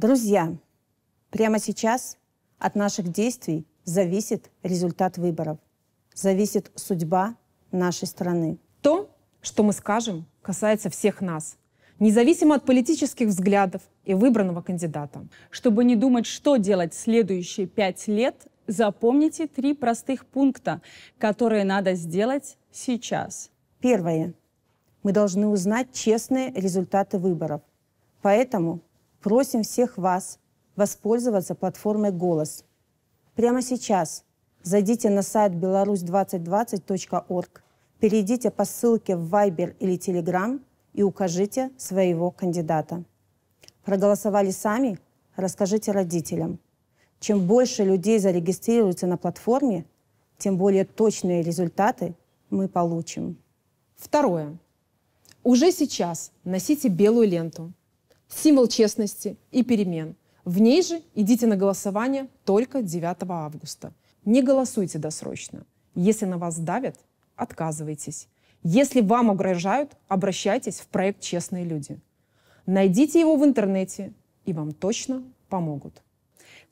Друзья, прямо сейчас от наших действий зависит результат выборов, зависит судьба нашей страны. То, что мы скажем, касается всех нас, независимо от политических взглядов и выбранного кандидата. Чтобы не думать, что делать следующие пять лет, запомните три простых пункта, которые надо сделать сейчас. Первое. Мы должны узнать честные результаты выборов. Поэтому просим всех вас воспользоваться платформой «Голос». Прямо сейчас зайдите на сайт беларусь2020.орг, перейдите по ссылке в Viber или Telegram и укажите своего кандидата. Проголосовали сами? Расскажите родителям. Чем больше людей зарегистрируется на платформе, тем более точные результаты мы получим. Второе. Уже сейчас носите белую ленту, символ честности и перемен. В ней же идите на голосование только 9 августа. Не голосуйте досрочно. Если на вас давят, отказывайтесь. Если вам угрожают, обращайтесь в проект «Честные люди». Найдите его в интернете, и вам точно помогут.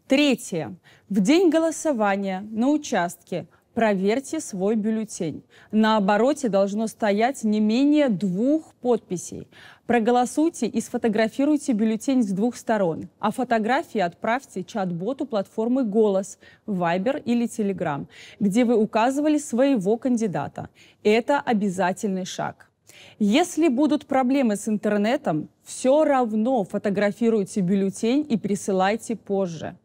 Третье. В день голосования на участке – проверьте свой бюллетень. На обороте должно стоять не менее двух подписей. Проголосуйте и сфотографируйте бюллетень с двух сторон, а фотографии отправьте чат-боту платформы «Голос», Viber или Telegram, где вы указывали своего кандидата. Это обязательный шаг. Если будут проблемы с интернетом, все равно фотографируйте бюллетень и присылайте позже.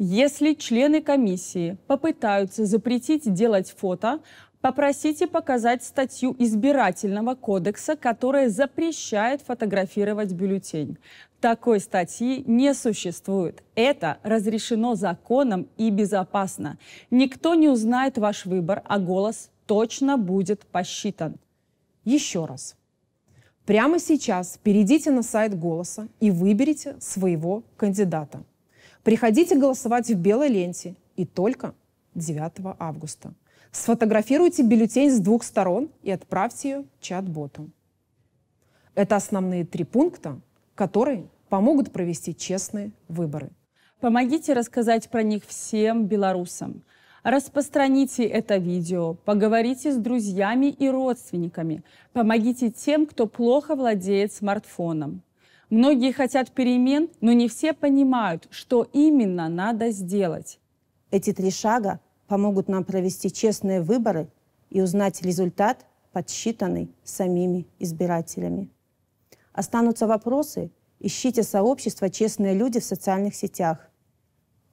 Если члены комиссии попытаются запретить делать фото, попросите показать статью избирательного кодекса, которая запрещает фотографировать бюллетень. Такой статьи не существует. Это разрешено законом и безопасно. Никто не узнает ваш выбор, а голос точно будет посчитан. Еще раз. Прямо сейчас перейдите на сайт «Голоса» и выберите своего кандидата. Приходите голосовать в белой ленте и только 9 августа. Сфотографируйте бюллетень с двух сторон и отправьте ее чат-боту. Это основные три пункта, которые помогут провести честные выборы. Помогите рассказать про них всем белорусам. Распространите это видео, поговорите с друзьями и родственниками, помогите тем, кто плохо владеет смартфоном. Многие хотят перемен, но не все понимают, что именно надо сделать. Эти три шага помогут нам провести честные выборы и узнать результат, подсчитанный самими избирателями. Останутся вопросы, ищите сообщество «Честные люди» в социальных сетях.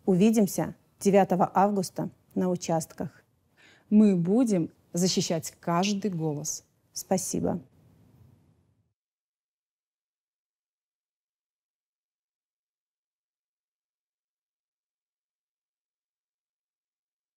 Увидимся 9 августа на участках. Мы будем защищать каждый голос. Спасибо.